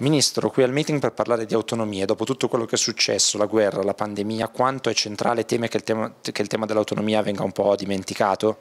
Ministro, qui al meeting per parlare di autonomia, dopo tutto quello che è successo, la guerra, la pandemia, quanto è centrale teme che il tema, che il tema dell'autonomia venga un po' dimenticato?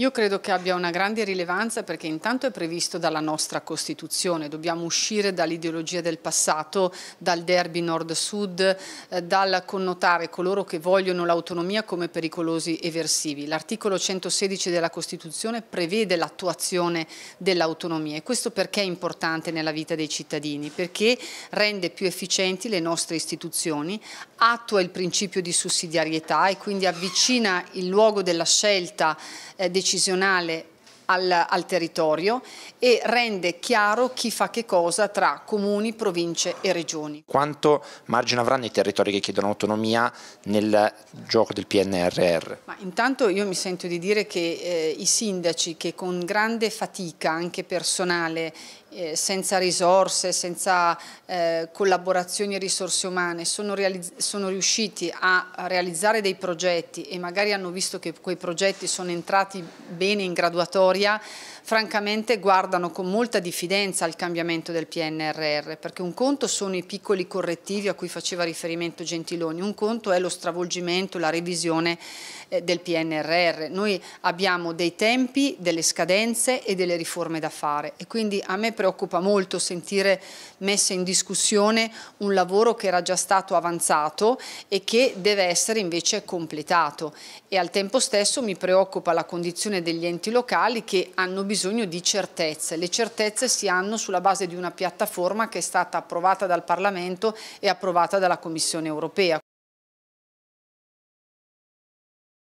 Io credo che abbia una grande rilevanza perché intanto è previsto dalla nostra Costituzione, dobbiamo uscire dall'ideologia del passato, dal derby nord-sud, eh, dal connotare coloro che vogliono l'autonomia come pericolosi eversivi. L'articolo 116 della Costituzione prevede l'attuazione dell'autonomia e questo perché è importante nella vita dei cittadini? Perché rende più efficienti le nostre istituzioni, attua il principio di sussidiarietà e quindi avvicina il luogo della scelta eh, dei decisionale al, al territorio e rende chiaro chi fa che cosa tra comuni, province e regioni. Quanto margine avranno i territori che chiedono autonomia nel gioco del PNRR? Ma intanto io mi sento di dire che eh, i sindaci che con grande fatica anche personale eh, senza risorse, senza eh, collaborazioni e risorse umane, sono, sono, riusciti a realizzare dei progetti e magari hanno visto che quei progetti sono entrati bene in graduatoria storia francamente guardano con molta diffidenza al cambiamento del PNRR, perché un conto sono i piccoli correttivi a cui faceva riferimento Gentiloni, un conto è lo stravolgimento, la revisione eh, del PNRR. Noi abbiamo dei tempi, delle scadenze e delle riforme da fare e quindi a me preoccupa molto sentire messa in discussione un lavoro che era già stato avanzato e che deve essere invece completato e al tempo stesso mi preoccupa la condizione degli enti locali che hanno bisogno di certezze. Le certezze si hanno sulla base di una piattaforma che è stata approvata dal Parlamento e approvata dalla Commissione europea.